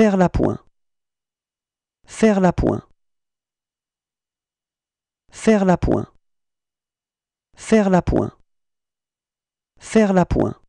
Faire la pointe. Faire la pointe. Faire la pointe. Faire la pointe. Faire la pointe.